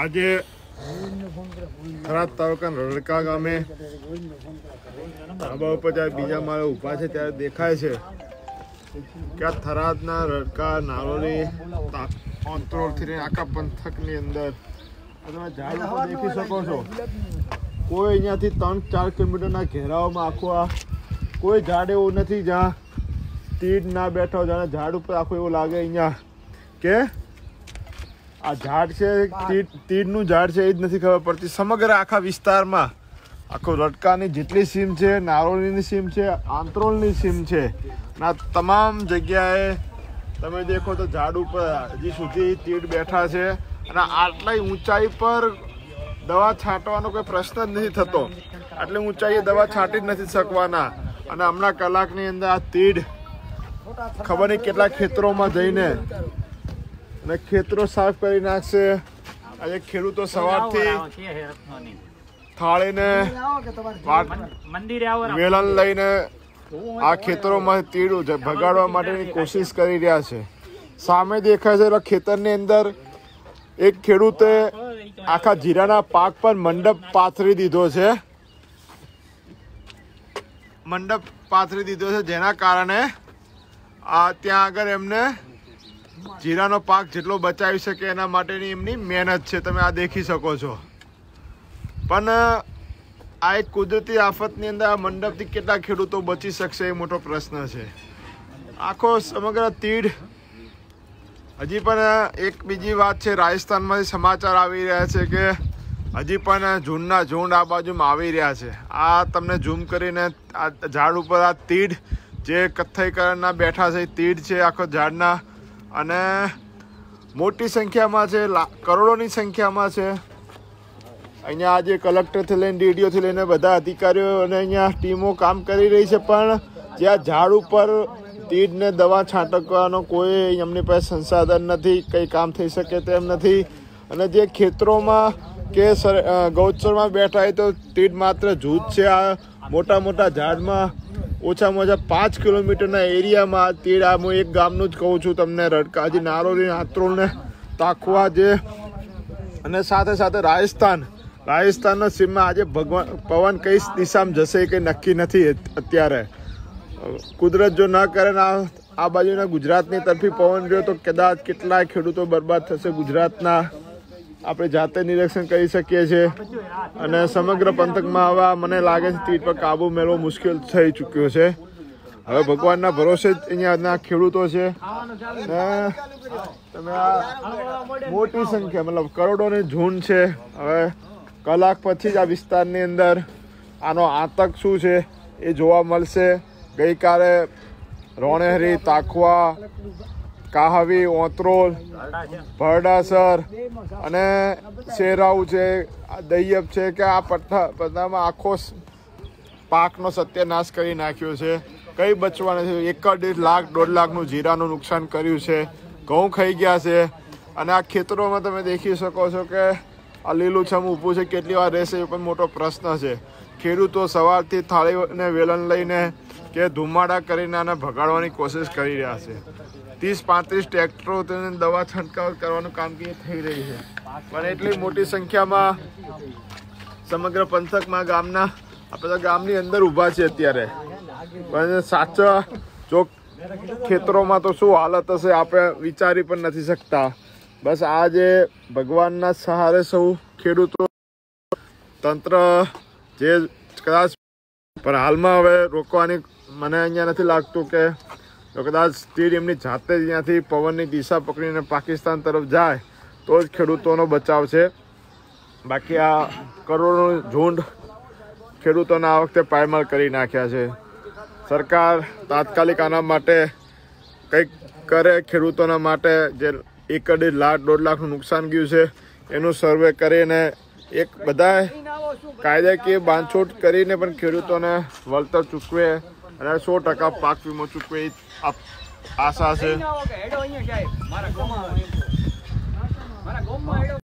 આજે થરાદ તાલુકાના રડકા ગામે ધાબા ઉપર જ્યારે બીજા માળે ઊભા છે ત્યારે દેખાય છે કે આ થરાદના રડકા નારોલી અંતરોળથી આખા પંથકની અંદર તમે ઝાડ ઉપર દેખી શકો છો કોઈ અહીંયાથી ત્રણ ચાર કિલોમીટરના ઘેરાવામાં આખો આ કોઈ ઝાડ એવું નથી જ્યાં તીડ ના બેઠો જાણે ઝાડ ઉપર આખું એવું લાગે અહીંયા કે આ ઝાડ છે તીડ તીડનું ઝાડ છે એ જ નથી ખબર પડતી સમગ્ર આખા વિસ્તારમાં આખો રટકાની જેટલી સીમ છે નારોલીની સીમ છે આંતરોલની સીમ છે આ તમામ જગ્યાએ તમે દેખો તો ઝાડ ઉપર હજી સુધી તીડ બેઠા છે અને આટલી ઊંચાઈ પર દવા છાંટવાનો કોઈ પ્રશ્ન જ નથી થતો આટલી ઊંચાઈએ દવા છાંટી જ નથી શકવાના અને હમણાં કલાકની અંદર આ તીડ ખબર નહીં કેટલા ખેતરોમાં જઈને અને ખેતરો સાફ કરી નાખશે આજે ખેડૂતો સવારથી થાળીને વેલણ લઈને આ ખેતરોમાં તીડ ભગાડવા માટેની કોશિશ કરી રહ્યા છે સામે દેખાય છે ખેતરની અંદર એક ખેડૂતે આખા જીરાના પાક પર મંડપ પાથરી દીધો છે મંડપ પાથરી દીધો છે જેના કારણે આ ત્યાં આગળ એમને જીરાનો પાક જેટલો બચાવી શકે એના માટેની એમની મહેનત છે તમે આ દેખી શકો છો પણ આ એક કુદરતી આફતની અંદર આ મંડપથી કેટલા ખેડૂતો બચી શકશે એ મોટો પ્રશ્ન છે આખો સમગ્ર તીડ હજી પણ એક બીજી વાત છે રાજસ્થાનમાંથી સમાચાર આવી રહ્યા છે કે હજી પણ ઝૂંડના ઝૂંડ આ બાજુમાં આવી રહ્યા છે આ તમને ઝૂમ કરીને આ ઝાડ ઉપર આ તીડ જે કથ્થઈ કલરના બેઠા છે તીડ છે આખો ઝાડના અને મોટી સંખ્યામાં છે કરોડોની સંખ્યામાં છે અહીંયા આજે કલેક્ટરથી લઈને ડીડીઓથી લઈને બધા અધિકારીઓ અને અહીંયા ટીમો કામ કરી રહી છે પણ જ્યાં ઝાડ ઉપર તીડને દવા છાંટકવાનો કોઈ એમની પાસે સંસાધન નથી કંઈ કામ થઈ શકે તેમ નથી અને જે ખેતરોમાં કે ગૌચરમાં બેઠા હોય તો તીડ માત્ર જૂથ છે આ મોટા મોટા ઝાડમાં ઓછામાં ઓછા પાંચ કિલોમીટરના એરિયામાં તેડા હું એક ગામનું જ કહું છું તમને રડકાજી નારોલી નાત્રોલને તાખવા જે અને સાથે સાથે રાજસ્થાન રાજસ્થાનના સીમમાં આજે ભગવાન પવન કઈ દિશામાં જશે કે નક્કી નથી અત્યારે કુદરત જો ન કરે આ આ બાજુના ગુજરાતની તરફી પવન રહ્યો તો કદાચ કેટલાય ખેડૂતો બરબાદ થશે ગુજરાતના આપણે જાતે નિરીક્ષણ કરી શકીએ છીએ અને સમગ્ર પંથકમાં હવે મને લાગે છે તીડ પર કાબુ મેળવો મુશ્કેલ થઈ ચૂક્યો છે હવે ભગવાનના ભરોસે જ અહીંયાના ખેડૂતો છે તમે આ મોટી સંખ્યા મતલબ કરોડોની ઝૂંડ છે હવે કલાક પછી જ આ વિસ્તારની અંદર આનો આતંક શું છે એ જોવા મળશે ગઈકાલે રોણેહરી તાખવા કાહવી ઓતરોલ ભરડાસર અને શેરાઉ છે દહીયપ છે કે આ પઠ્ઠા બધામાં આખો પાકનો સત્યનાશ કરી નાખ્યો છે કંઈ બચવાનું છે એક દીઠ લાખ દોઢ લાખનું જીરાનું નુકસાન કર્યું છે ઘઉં ખાઈ ગયા છે અને આ ખેતરોમાં તમે દેખી શકો છો કે આ લીલુંછમ ઊભું છે કેટલી વાર રહેશે એ પણ મોટો પ્રશ્ન છે ખેડૂતો સવારથી થાળીને વેલણ લઈને કે ધુમાડા કરીને આને ભગાડવાની કોશિશ કરી રહ્યા છે ત્રીસ પાંત્રીસ ટ્રેક્ટરો તેને દવા છંટકાવ કરવાનું કામગીરી થઈ રહી છે પણ એટલી મોટી સંખ્યામાં સમગ્ર પંથકમાં ગામના આપણે ગામની અંદર ઊભા છે અત્યારે પણ સાચા જો ખેતરોમાં તો શું હાલત હશે આપણે વિચારી પણ નથી શકતા બસ આ જે ભગવાનના સહારે સૌ ખેડૂતો તંત્ર જે કદાચ પણ હાલમાં હવે રોકવાની મને અહીંયા નથી લાગતું કે કદાચ સ્ટેડિયમની જાતે જ અહીંયાથી પવનની દિશા પકડીને પાકિસ્તાન તરફ જાય તો જ ખેડૂતોનો બચાવ છે બાકી આ કરોડોનું ઝુંડ ખેડૂતોને આ વખતે પાયમાલ કરી નાખ્યા છે સરકાર તાત્કાલિક આના માટે કંઈક કરે ખેડૂતોના માટે જે એક અઢી લાખ દોઢ લાખનું નુકસાન ગયું છે એનું સર્વે કરીને એક બધાએ કાયદાકીય બાંધછોડ કરીને પણ ખેડૂતોને વળતર ચૂકવે અને સો ટકા પાક વીમો ચૂકવે આશા છે